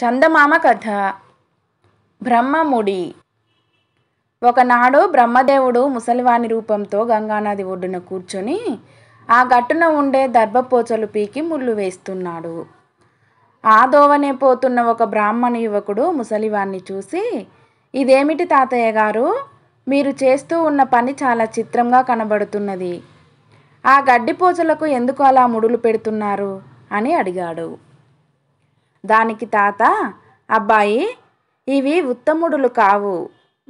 చందమామ కథ బ్రహ్మముడి ఒకనాడు బ్రహ్మదేవుడు ముసలివాని రూపంతో గంగానది ఒడ్డున కూర్చొని ఆ గట్టున ఉండే దర్భపోచలు పీకి ముళ్ళు వేస్తున్నాడు ఆదోవనే పోతున్న ఒక బ్రాహ్మణ యువకుడు ముసలివాణ్ణి చూసి ఇదేమిటి తాతయ్య గారు మీరు చేస్తూ ఉన్న పని చాలా చిత్రంగా కనబడుతున్నది ఆ గడ్డిపోచలకు ఎందుకు అలా ముడులు పెడుతున్నారు అని అడిగాడు దానికి తాత అబ్బాయి ఇవి ఉత్తముడులు కావు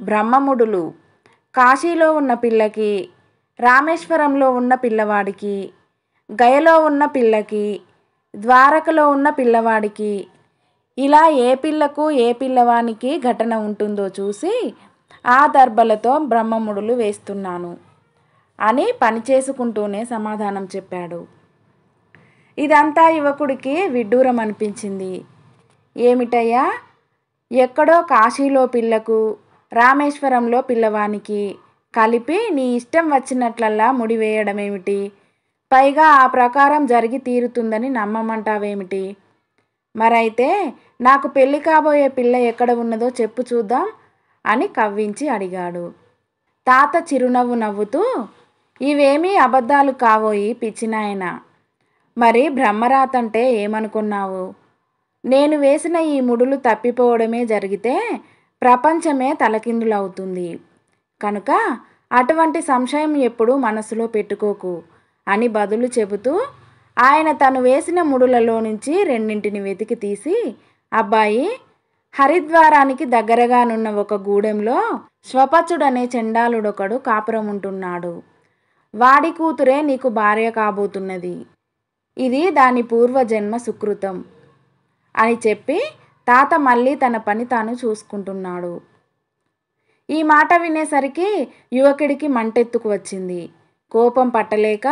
బ్రహ్మముడులు కాశీలో ఉన్న పిల్లకి రామేశ్వరంలో ఉన్న పిల్లవాడికి గయలో ఉన్న పిల్లకి ద్వారకలో ఉన్న పిల్లవాడికి ఇలా ఏ పిల్లకు ఏ పిల్లవానికి ఘటన ఉంటుందో చూసి ఆ దర్భలతో బ్రహ్మముడులు వేస్తున్నాను అని పని చేసుకుంటూనే సమాధానం చెప్పాడు ఇదంతా యువకుడికి విడ్డూరం అనిపించింది ఏమిటయ్యా ఎక్కడో కాశీలో పిల్లకు రామేశ్వరంలో పిల్లవానికి కలిపి నీ ఇష్టం వచ్చినట్లల్లా ముడివేయడమేమిటి పైగా ఆ ప్రకారం జరిగి తీరుతుందని నమ్మమంటావేమిటి మరైతే నాకు పెళ్లి కాబోయే పిల్ల ఎక్కడ ఉన్నదో చెప్పు చూద్దాం అని కవ్వించి అడిగాడు తాత చిరునవ్వు నవ్వుతూ ఇవేమీ అబద్ధాలు కావోయి పిచ్చినాయన మరి బ్రహ్మరాత్ అంటే ఏమనుకున్నావు నేను వేసిన ఈ ముడులు తప్పిపోవడమే జరిగితే ప్రపంచమే తలకిందులవుతుంది కనుక అటువంటి సంశయం ఎప్పుడూ మనసులో పెట్టుకోకు అని బదులు చెబుతూ ఆయన తను వేసిన ముడులలో నుంచి రెండింటిని వెతికి తీసి అబ్బాయి హరిద్వారానికి దగ్గరగానున్న ఒక గూడెంలో స్వపచుడనే చెండాలుడొకడు కాపురం ఉంటున్నాడు వాడి కూతురే నీకు భార్య కాబోతున్నది ఇది దాని పూర్వజన్మ సుకృతం అని చెప్పి తాత మళ్ళీ తన పని తాను చూసుకుంటున్నాడు ఈ మాట వినేసరికి యువకుడికి మంటెత్తుకు వచ్చింది కోపం పట్టలేక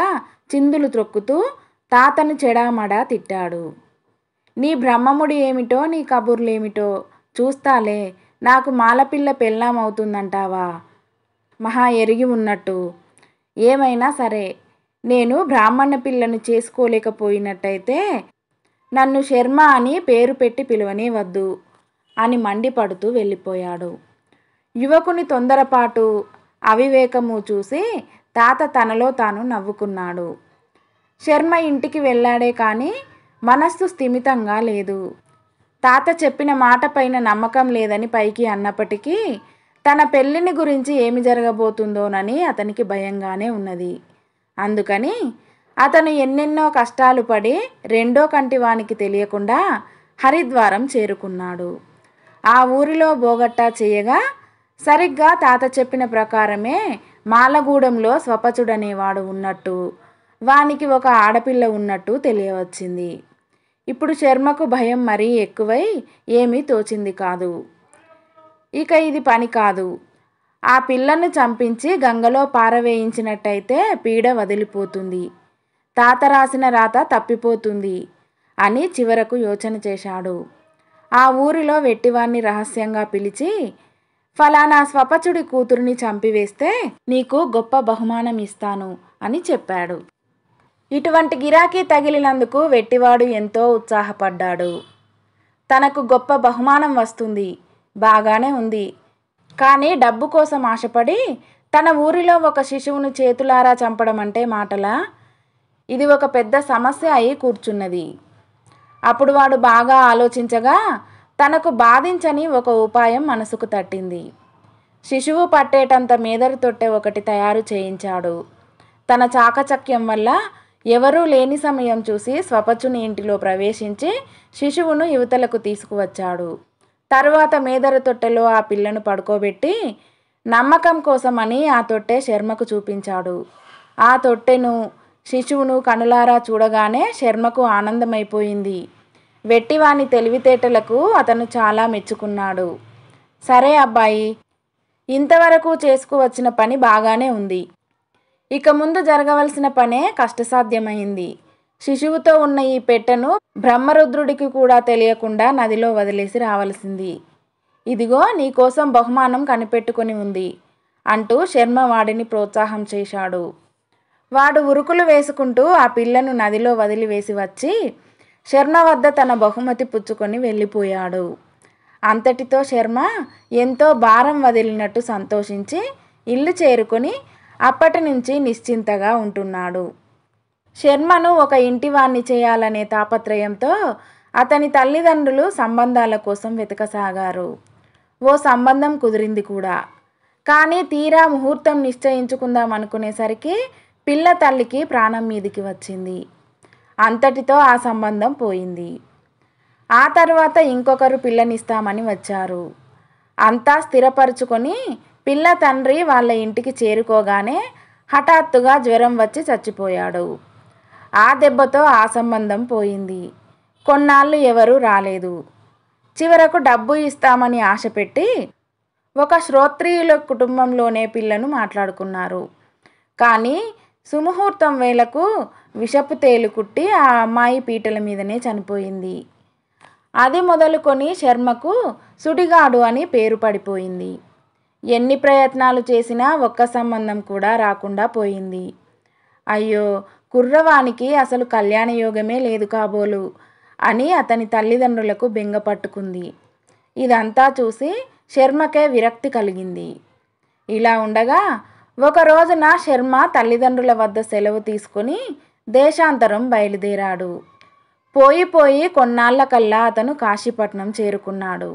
చిందులు త్రొక్కుతూ తాతను చెడామడా తిట్టాడు నీ బ్రహ్మముడు ఏమిటో నీ కబుర్లేమిటో చూస్తాలే నాకు మాలపిల్ల పెళ్ళామవుతుందంటావా మహా ఎరిగి ఉన్నట్టు ఏమైనా సరే నేను బ్రాహ్మణ పిల్లను చేసుకోలేకపోయినట్టయితే నన్ను శర్మ అని పేరు పెట్టి వద్దు అని మండిపడుతూ వెళ్ళిపోయాడు యువకుని తొందరపాటు అవివేకము చూసి తాత తనలో తాను నవ్వుకున్నాడు శర్మ ఇంటికి వెళ్ళాడే కానీ మనస్సు స్థిమితంగా లేదు తాత చెప్పిన మాట పైన నమ్మకం లేదని పైకి అన్నప్పటికీ తన పెళ్ళిని గురించి ఏమి జరగబోతుందోనని అతనికి భయంగానే ఉన్నది అందుకని అతను ఎన్నెన్నో కష్టాలు పడి రెండో కంటివానికి తెలియకుండా హరిద్వారం చేరుకున్నాడు ఆ ఊరిలో బోగట్టా చేయగా సరిగ్గా తాత చెప్పిన ప్రకారమే మాలగూడెంలో స్వపచుడనేవాడు ఉన్నట్టు వానికి ఒక ఆడపిల్ల ఉన్నట్టు తెలియవచ్చింది ఇప్పుడు శర్మకు భయం మరీ ఎక్కువై ఏమీ తోచింది కాదు ఇక ఇది పని కాదు ఆ పిల్లను చంపించి గంగలో పారవేయించినట్టయితే పీడ వదిలిపోతుంది తాత రాసిన రాత తప్పిపోతుంది అని చివరకు యోచన చేశాడు ఆ ఊరిలో వెట్టివాణ్ణి రహస్యంగా పిలిచి ఫలానా స్వపచుడి కూతురిని చంపివేస్తే నీకు గొప్ప బహుమానం ఇస్తాను అని చెప్పాడు ఇటువంటి గిరాకీ తగిలినందుకు వెట్టివాడు ఎంతో ఉత్సాహపడ్డాడు తనకు గొప్ప బహుమానం వస్తుంది బాగానే ఉంది కానీ డబ్బు కోసం ఆశపడి తన ఊరిలో ఒక శిశువును చేతులారా చంపడం అంటే మాటలా ఇది ఒక పెద్ద సమస్య అయి కూర్చున్నది అప్పుడు వాడు బాగా ఆలోచించగా తనకు బాధించని ఒక ఉపాయం మనసుకు తట్టింది శిశువు పట్టేటంత మీదరు తొట్టె ఒకటి తయారు చేయించాడు తన చాకచక్యం వల్ల ఎవరూ లేని సమయం చూసి స్వపచుని ఇంటిలో ప్రవేశించి శిశువును యువతలకు తీసుకువచ్చాడు తర్వాత మేదర తొట్టెలో ఆ పిల్లను పడుకోబెట్టి నమ్మకం కోసమని ఆ తొట్టె శర్మకు చూపించాడు ఆ తొట్టెను శిశువును కనులారా చూడగానే శర్మకు ఆనందమైపోయింది వెట్టివాని తెలివితేటలకు అతను చాలా మెచ్చుకున్నాడు సరే అబ్బాయి ఇంతవరకు చేసుకువచ్చిన పని బాగానే ఉంది ఇక ముందు జరగవలసిన పనే కష్టసాధ్యమైంది శిశువుతో ఉన్న ఈ పెట్టెను బ్రహ్మరుద్రుడికి కూడా తెలియకుండా నదిలో వదిలేసి రావలసింది ఇదిగో నీకోసం బహుమానం కనిపెట్టుకుని ఉంది అంటూ శర్మ వాడిని ప్రోత్సాహం చేశాడు వాడు ఉరుకులు వేసుకుంటూ ఆ పిల్లను నదిలో వదిలివేసి వచ్చి శర్మ వద్ద తన బహుమతి పుచ్చుకొని వెళ్ళిపోయాడు అంతటితో శర్మ ఎంతో భారం వదిలినట్టు సంతోషించి ఇల్లు చేరుకొని అప్పటి నుంచి నిశ్చింతగా ఉంటున్నాడు శర్మను ఒక ఇంటివాణ్ణి చేయాలనే తాపత్రయంతో అతని తల్లిదండ్రులు సంబంధాల కోసం వెతకసాగారు ఓ సంబంధం కుదిరింది కూడా కానీ తీరా ముహూర్తం నిశ్చయించుకుందాం అనుకునేసరికి పిల్ల తల్లికి ప్రాణం మీదికి వచ్చింది అంతటితో ఆ సంబంధం పోయింది ఆ తర్వాత ఇంకొకరు పిల్లనిస్తామని వచ్చారు అంతా స్థిరపరుచుకొని పిల్ల తండ్రి వాళ్ళ ఇంటికి చేరుకోగానే హఠాత్తుగా జ్వరం వచ్చి చచ్చిపోయాడు ఆ దెబ్బతో ఆ సంబంధం పోయింది కొన్నాళ్ళు ఎవరూ రాలేదు చివరకు డబ్బు ఇస్తామని ఆశ పెట్టి ఒక శ్రోత్రియుల కుటుంబంలోనే పిల్లను మాట్లాడుకున్నారు కానీ సుముహూర్తం వేలకు విషపు తేలు కుట్టి ఆ అమ్మాయి పీటల మీదనే చనిపోయింది అది మొదలుకొని శర్మకు సుడిగాడు అని పేరు పడిపోయింది ఎన్ని ప్రయత్నాలు చేసినా ఒక్క సంబంధం కూడా రాకుండా పోయింది అయ్యో కుర్రవానికి అసలు కళ్యాణ యోగమే లేదు కాబోలు అని అతని తల్లిదండ్రులకు బెంగ పట్టుకుంది ఇదంతా చూసి శర్మకే విరక్తి కలిగింది ఇలా ఉండగా ఒక రోజున శర్మ తల్లిదండ్రుల వద్ద సెలవు తీసుకుని దేశాంతరం బయలుదేరాడు పోయి పోయి కొన్నాళ్ళకల్లా అతను కాశీపట్నం చేరుకున్నాడు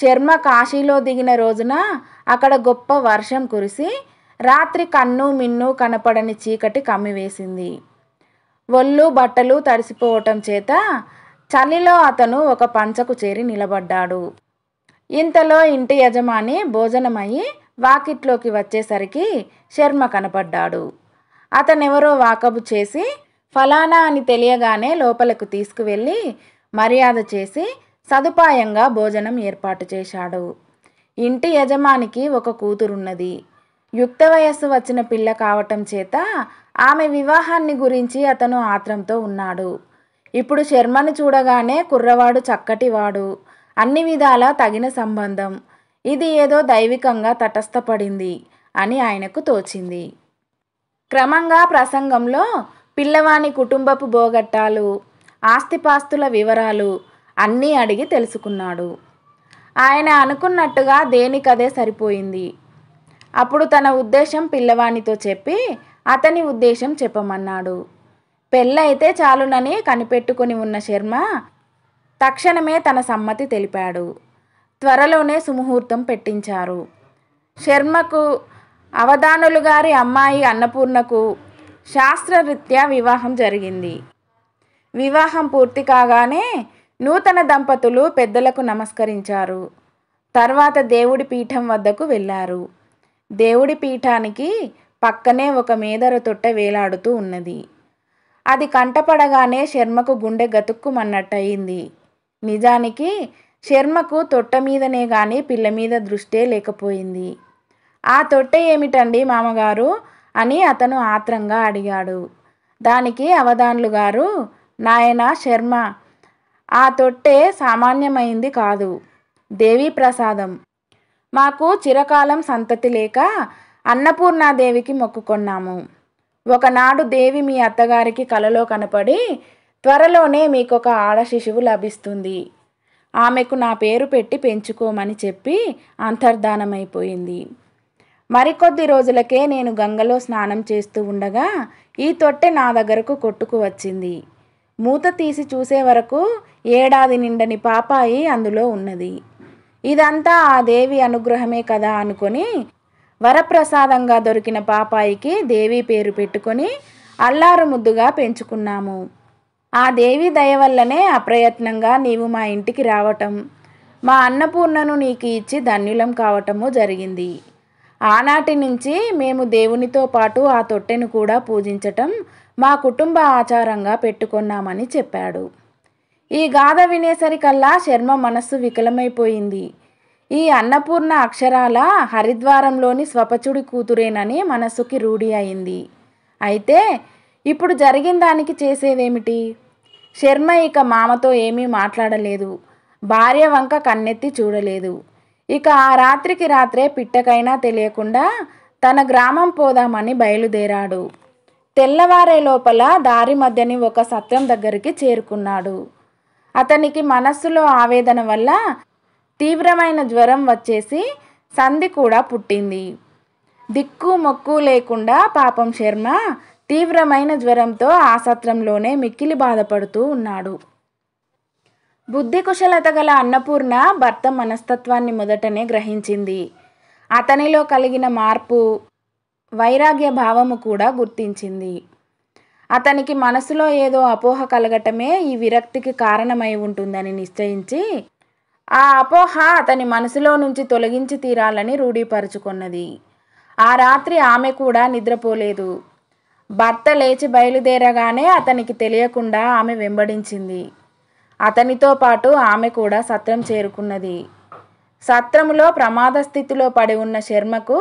శర్మ కాశీలో దిగిన రోజున అక్కడ గొప్ప వర్షం కురిసి రాత్రి కన్ను మిన్ను కనపడని చీకటి కమ్మివేసింది ఒళ్ళు బట్టలు తడిసిపోవటం చేత చలిలో అతను ఒక పంచకు చేరి నిలబడ్డాడు ఇంతలో ఇంటి యజమాని భోజనమయ్యి వాకిట్లోకి వచ్చేసరికి శర్మ కనపడ్డాడు అతనెవరో వాకబు చేసి ఫలానా అని తెలియగానే లోపలకు తీసుకువెళ్ళి మర్యాద చేసి సదుపాయంగా భోజనం ఏర్పాటు చేశాడు ఇంటి యజమానికి ఒక కూతురున్నది యుక్త వయస్సు వచ్చిన పిల్ల కావటం చేత ఆమె వివాహాన్ని గురించి అతను ఆత్రంతో ఉన్నాడు ఇప్పుడు శర్మను చూడగానే కుర్రవాడు చక్కటివాడు అన్ని విధాలా తగిన సంబంధం ఇది ఏదో దైవికంగా తటస్థపడింది అని ఆయనకు తోచింది క్రమంగా ప్రసంగంలో పిల్లవాని కుటుంబపు బోగట్టాలు ఆస్తిపాస్తుల వివరాలు అన్నీ అడిగి తెలుసుకున్నాడు ఆయన అనుకున్నట్టుగా దేనికదే సరిపోయింది అప్పుడు తన ఉద్దేశం పిల్లవానితో చెప్పి అతని ఉద్దేశం చెప్పమన్నాడు పెళ్ళైతే చాలునని కనిపెట్టుకుని ఉన్న శర్మ తక్షణమే తన సమ్మతి తెలిపాడు త్వరలోనే సుముహూర్తం పెట్టించారు శర్మకు అవధానులు గారి అమ్మాయి అన్నపూర్ణకు శాస్త్రరీత్యా వివాహం జరిగింది వివాహం పూర్తి కాగానే నూతన దంపతులు పెద్దలకు నమస్కరించారు తర్వాత దేవుడి పీఠం వద్దకు వెళ్ళారు దేవుడి పీఠానికి పక్కనే ఒక మేదర తొట్టె వేలాడుతూ ఉన్నది అది కంటపడగానే శర్మకు గుండె గతుక్కుమన్నట్టయింది నిజానికి శర్మకు తొట్ట మీదనే కానీ పిల్ల మీద దృష్టే లేకపోయింది ఆ తొట్టె ఏమిటండి మామగారు అని అతను ఆత్రంగా అడిగాడు దానికి అవధాన్లు గారు నాయన శర్మ ఆ తొట్టె సామాన్యమైంది కాదు దేవీ ప్రసాదం మాకు చిరకాలం సంతతి లేక అన్నపూర్ణాదేవికి మొక్కుకున్నాము ఒకనాడు దేవి మీ అత్తగారికి కలలో కనపడి త్వరలోనే మీకు ఒక ఆడ శిశువు లభిస్తుంది ఆమెకు నా పేరు పెట్టి పెంచుకోమని చెప్పి అంతర్ధానమైపోయింది మరికొద్ది రోజులకే నేను గంగలో స్నానం చేస్తూ ఉండగా ఈ తొట్టె నా దగ్గరకు కొట్టుకు వచ్చింది మూత తీసి చూసే వరకు ఏడాది నిండని పాపాయి అందులో ఉన్నది ఇదంతా ఆ దేవి అనుగ్రహమే కదా అనుకొని వరప్రసాదంగా దొరికిన పాపాయికి దేవి పేరు పెట్టుకొని అల్లారు ముద్దుగా పెంచుకున్నాము ఆ దేవి దయ వల్లనే అప్రయత్నంగా నీవు మా ఇంటికి రావటం మా అన్నపూర్ణను నీకు ఇచ్చి ధన్యులం కావటము జరిగింది ఆనాటి నుంచి మేము దేవునితో పాటు ఆ తొట్టెను కూడా పూజించటం మా కుటుంబ ఆచారంగా పెట్టుకున్నామని చెప్పాడు ఈ గాథ వినేసరికల్లా శర్మ మనస్సు వికలమైపోయింది ఈ అన్నపూర్ణ అక్షరాల హరిద్వారంలోని స్వపచుడి కూతురేనని మనస్సుకి రూఢి అయింది అయితే ఇప్పుడు జరిగిన దానికి చేసేదేమిటి శర్మ ఇక మామతో ఏమీ మాట్లాడలేదు భార్య వంక కన్నెత్తి చూడలేదు ఇక ఆ రాత్రికి రాత్రే పిట్టకైనా తెలియకుండా తన గ్రామం పోదామని బయలుదేరాడు తెల్లవారే లోపల దారి మధ్యని ఒక సత్రం దగ్గరికి చేరుకున్నాడు అతనికి మనస్సులో ఆవేదన వల్ల తీవ్రమైన జ్వరం వచ్చేసి సంధి కూడా పుట్టింది దిక్కు మొక్కు లేకుండా పాపం శర్మ తీవ్రమైన జ్వరంతో ఆసత్రంలోనే మిక్కిలి బాధపడుతూ ఉన్నాడు బుద్ధి కుశలత గల అన్నపూర్ణ భర్త మనస్తత్వాన్ని మొదటనే గ్రహించింది అతనిలో కలిగిన మార్పు వైరాగ్య భావము కూడా గుర్తించింది అతనికి మనసులో ఏదో అపోహ కలగటమే ఈ విరక్తికి కారణమై ఉంటుందని నిశ్చయించి ఆ అపోహ అతని మనసులో నుంచి తొలగించి తీరాలని రూఢీపరుచుకున్నది ఆ రాత్రి ఆమె కూడా నిద్రపోలేదు భర్త లేచి బయలుదేరగానే అతనికి తెలియకుండా ఆమె వెంబడించింది అతనితో పాటు ఆమె కూడా సత్రం చేరుకున్నది సత్రములో ప్రమాద స్థితిలో పడి ఉన్న శర్మకు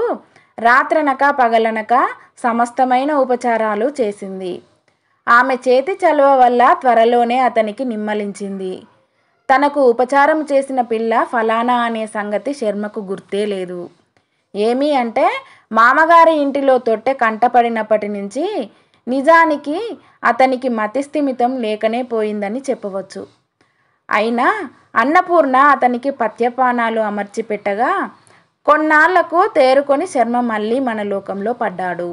రాత్రనక పగలనక సమస్తమైన ఉపచారాలు చేసింది ఆమె చేతి చలువ వల్ల త్వరలోనే అతనికి నిమ్మలించింది తనకు ఉపచారం చేసిన పిల్ల ఫలానా అనే సంగతి శర్మకు గుర్తే లేదు ఏమి అంటే మామగారి ఇంటిలో తొట్టె కంటపడినప్పటి నుంచి నిజానికి అతనికి మతిస్థిమితం లేకనే పోయిందని చెప్పవచ్చు అయినా అన్నపూర్ణ అతనికి పథ్యపానాలు అమర్చిపెట్టగా కొన్నాళ్లకు తేరుకొని శర్మ మళ్ళీ మన లోకంలో పడ్డాడు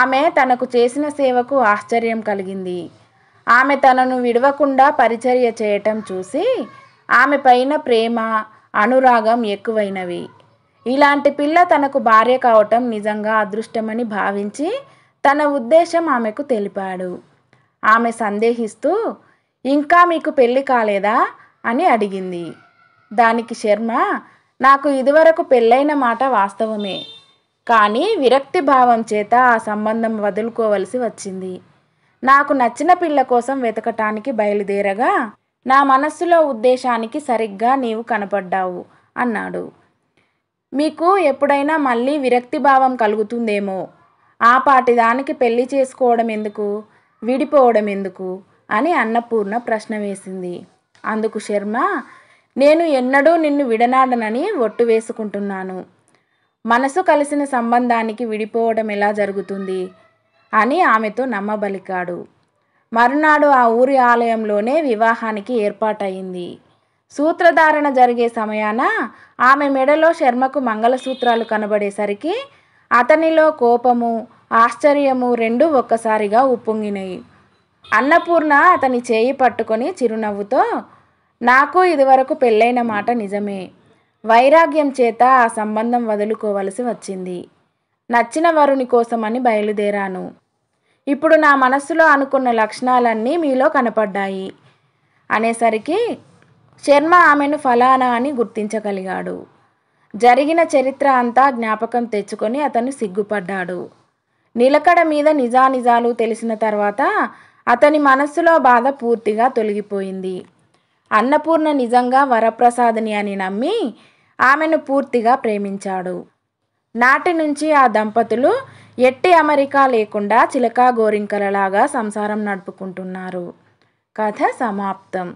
ఆమె తనకు చేసిన సేవకు ఆశ్చర్యం కలిగింది ఆమె తనను విడవకుండా పరిచర్య చేయటం చూసి ఆమె పైన ప్రేమ అనురాగం ఎక్కువైనవి ఇలాంటి పిల్ల తనకు భార్య కావటం నిజంగా అదృష్టమని భావించి తన ఉద్దేశం ఆమెకు తెలిపాడు ఆమె సందేహిస్తూ ఇంకా మీకు పెళ్ళి కాలేదా అని అడిగింది దానికి శర్మ నాకు ఇదివరకు పెళ్ళైన మాట వాస్తవమే కానీ విరక్తి భావం చేత ఆ సంబంధం వదులుకోవలసి వచ్చింది నాకు నచ్చిన పిల్ల కోసం వెతకటానికి బయలుదేరగా నా మనస్సులో ఉద్దేశానికి సరిగ్గా నీవు కనపడ్డావు అన్నాడు మీకు ఎప్పుడైనా మళ్ళీ విరక్తి భావం కలుగుతుందేమో ఆ పాటి దానికి పెళ్లి చేసుకోవడం ఎందుకు విడిపోవడం ఎందుకు అని అన్నపూర్ణ ప్రశ్న వేసింది అందుకు శర్మ నేను ఎన్నడూ నిన్ను విడనాడనని ఒట్టు వేసుకుంటున్నాను మనసు కలిసిన సంబంధానికి విడిపోవడం ఎలా జరుగుతుంది అని ఆమెతో నమ్మబలికాడు మరునాడు ఆ ఊరి ఆలయంలోనే వివాహానికి ఏర్పాటయింది సూత్రధారణ జరిగే సమయాన ఆమె మెడలో శర్మకు మంగళసూత్రాలు కనబడేసరికి అతనిలో కోపము ఆశ్చర్యము రెండూ ఒక్కసారిగా ఉప్పొంగినాయి అన్నపూర్ణ అతని చేయి పట్టుకొని చిరునవ్వుతో నాకు ఇదివరకు పెళ్ళైన మాట నిజమే వైరాగ్యం చేత ఆ సంబంధం వదులుకోవలసి వచ్చింది నచ్చిన వరుని కోసమని బయలుదేరాను ఇప్పుడు నా మనస్సులో అనుకున్న లక్షణాలన్నీ మీలో కనపడ్డాయి అనేసరికి శర్మ ఆమెను ఫలానా అని గుర్తించగలిగాడు జరిగిన చరిత్ర అంతా జ్ఞాపకం తెచ్చుకొని అతను సిగ్గుపడ్డాడు నిలకడ మీద నిజానిజాలు తెలిసిన తర్వాత అతని మనస్సులో బాధ పూర్తిగా తొలగిపోయింది అన్నపూర్ణ నిజంగా వరప్రసాదిని అని నమ్మి ఆమెను పూర్తిగా ప్రేమించాడు నాటి నుంచి ఆ దంపతులు ఎట్టి అమెరికా లేకుండా చిలకా గోరింకలలాగా సంసారం నడుపుకుంటున్నారు కథ సమాప్తం